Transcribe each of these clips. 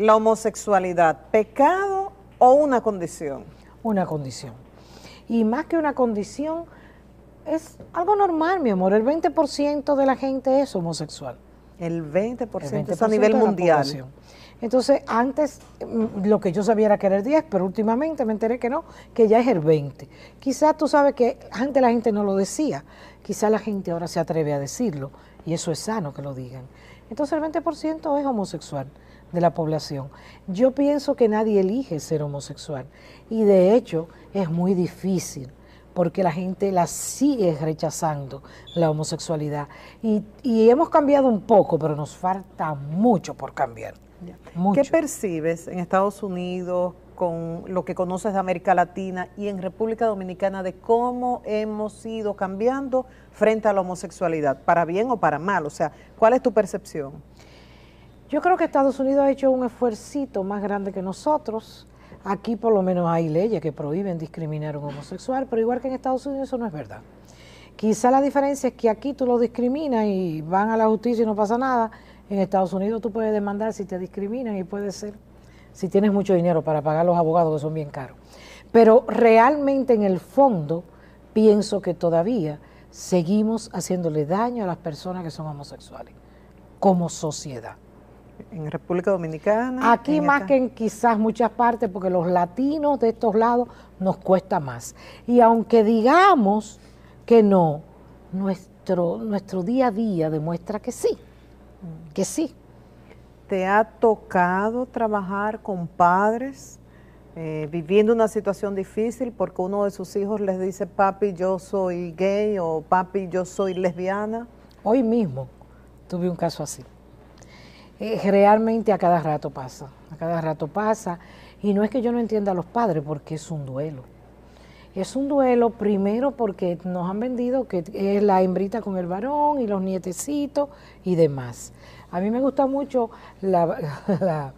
la homosexualidad, pecado o una condición? Una condición. Y más que una condición, es algo normal, mi amor. El 20% de la gente es homosexual. El 20%, a nivel mundial. Entonces, antes mm, lo que yo sabía era que era el 10, pero últimamente me enteré que no, que ya es el 20. Quizás tú sabes que antes la gente no lo decía, quizás la gente ahora se atreve a decirlo, y eso es sano que lo digan. Entonces, el 20% es homosexual de la población. Yo pienso que nadie elige ser homosexual y de hecho es muy difícil porque la gente la sigue rechazando, la homosexualidad. Y, y hemos cambiado un poco, pero nos falta mucho por cambiar. ¿Qué percibes en Estados Unidos con lo que conoces de América Latina y en República Dominicana de cómo hemos ido cambiando frente a la homosexualidad, para bien o para mal? O sea, ¿cuál es tu percepción? Yo creo que Estados Unidos ha hecho un esfuerzo más grande que nosotros. Aquí por lo menos hay leyes que prohíben discriminar a un homosexual, pero igual que en Estados Unidos eso no es verdad. Quizá la diferencia es que aquí tú lo discriminas y van a la justicia y no pasa nada. En Estados Unidos tú puedes demandar si te discriminan y puede ser si tienes mucho dinero para pagar los abogados que son bien caros. Pero realmente en el fondo pienso que todavía seguimos haciéndole daño a las personas que son homosexuales como sociedad. En República Dominicana. Aquí más que en quizás muchas partes, porque los latinos de estos lados nos cuesta más. Y aunque digamos que no, nuestro, nuestro día a día demuestra que sí, mm. que sí. ¿Te ha tocado trabajar con padres eh, viviendo una situación difícil porque uno de sus hijos les dice, papi, yo soy gay o papi, yo soy lesbiana? Hoy mismo tuve un caso así. Eh, realmente a cada rato pasa, a cada rato pasa. Y no es que yo no entienda a los padres, porque es un duelo. Es un duelo primero porque nos han vendido que es la hembrita con el varón y los nietecitos y demás. A mí me gusta mucho la,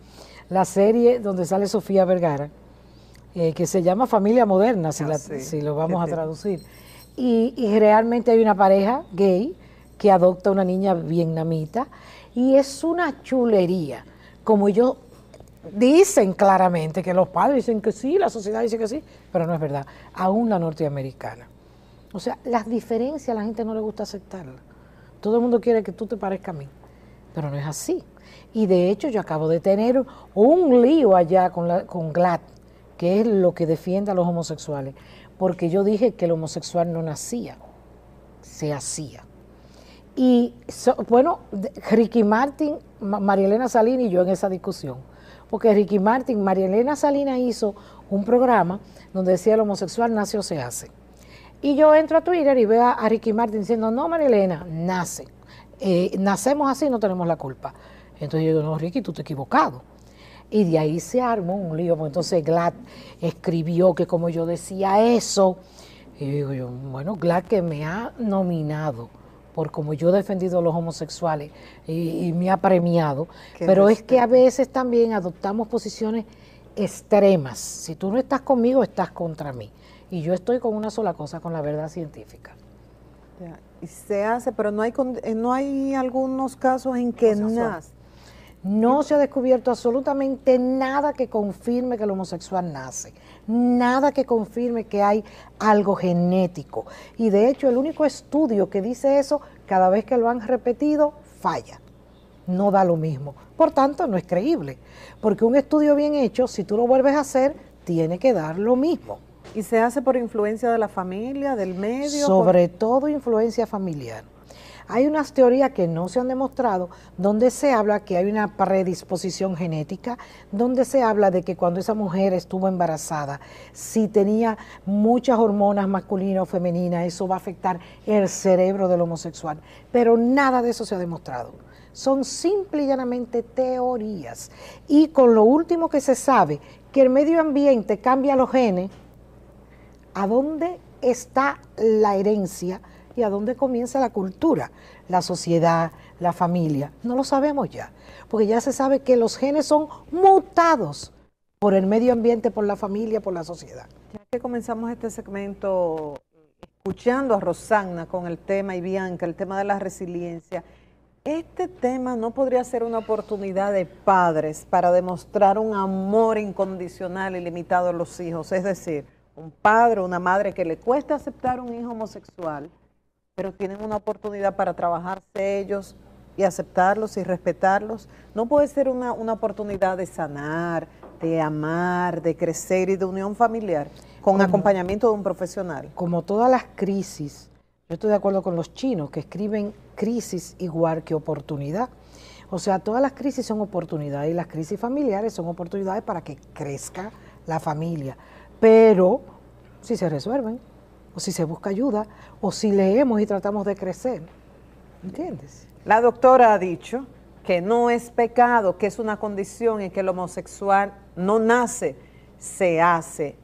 serie donde sale Sofía Vergara, eh, que se llama Familia Moderna, si, ah, lo vamos a traducir. y realmente hay una pareja gay que adopta una niña vietnamita y es una chulería, como ellos dicen claramente que los padres dicen que sí, la sociedad dice que sí, pero no es verdad, aún la norteamericana. O sea, las diferencias a la gente no le gusta aceptarlas. Todo el mundo quiere que tú te parezcas a mí, pero no es así. Y de hecho yo acabo de tener un lío allá con, la, con GLAD, que es lo que defiende a los homosexuales, porque yo dije que el homosexual no nacía, se hacía. Y bueno, Ricky Martin, Marielena Salina y yo en esa discusión. Porque Ricky Martin, Marielena Salina hizo un programa donde decía el homosexual nace o se hace. Y yo entro a Twitter y veo a, Ricky Martin diciendo, no, Marielena, nace. Eh, nacemos así, no tenemos la culpa. Entonces yo digo, no, Ricky, tú te equivocado. Y de ahí se armó un lío, entonces Glad escribió que como yo decía eso, y digo yo, bueno, Glad que me ha nominado por como yo he defendido a los homosexuales y, me ha premiado, pero es que a veces también adoptamos posiciones extremas. Si tú no estás conmigo, estás contra mí. Y yo estoy con una sola cosa, con la verdad científica. y se hace, pero no hay, eh, no hay algunos casos en que no no se ha descubierto absolutamente nada que confirme que el homosexual nace, nada que confirme que hay algo genético. Y de hecho el único estudio que dice eso, cada vez que lo han repetido, falla. No da lo mismo. Por tanto, no es creíble. Porque un estudio bien hecho, si tú lo vuelves a hacer, tiene que dar lo mismo. ¿Y se hace por influencia de la familia, del medio? Sobre todo influencia familiar. Hay unas teorías que no se han demostrado donde se habla que hay una predisposición genética, donde se habla de que cuando esa mujer estuvo embarazada, si tenía muchas hormonas masculinas o femeninas, eso va a afectar el cerebro del homosexual. Pero nada de eso se ha demostrado son simple y llanamente teorías. Y con lo último que se sabe, que el medio ambiente cambia los genes, ¿a dónde está la herencia y a dónde comienza la cultura, la sociedad, la familia. No lo sabemos ya, porque ya se sabe que los genes son mutados por el medio ambiente, por la familia, por la sociedad. Ya que comenzamos este segmento escuchando a Rosanna con el tema y Bianca, el tema de la resiliencia, este tema no podría ser una oportunidad de padres para demostrar un amor incondicional y limitado a los hijos. Es decir, un padre, o una madre que le cuesta aceptar un hijo homosexual, pero tienen una oportunidad para trabajarse ellos y aceptarlos y respetarlos. No puede ser una, oportunidad de sanar, de amar, de crecer y de unión familiar con acompañamiento de un profesional. Como todas las crisis, yo estoy de acuerdo con los chinos que escriben crisis igual que oportunidad. O sea, todas las crisis son oportunidades y las crisis familiares son oportunidades para que crezca la familia. Pero si se resuelven o si se busca ayuda, o si leemos y tratamos de crecer. ¿Entiendes? La doctora ha dicho que no es pecado, que es una condición en que el homosexual no nace, se hace.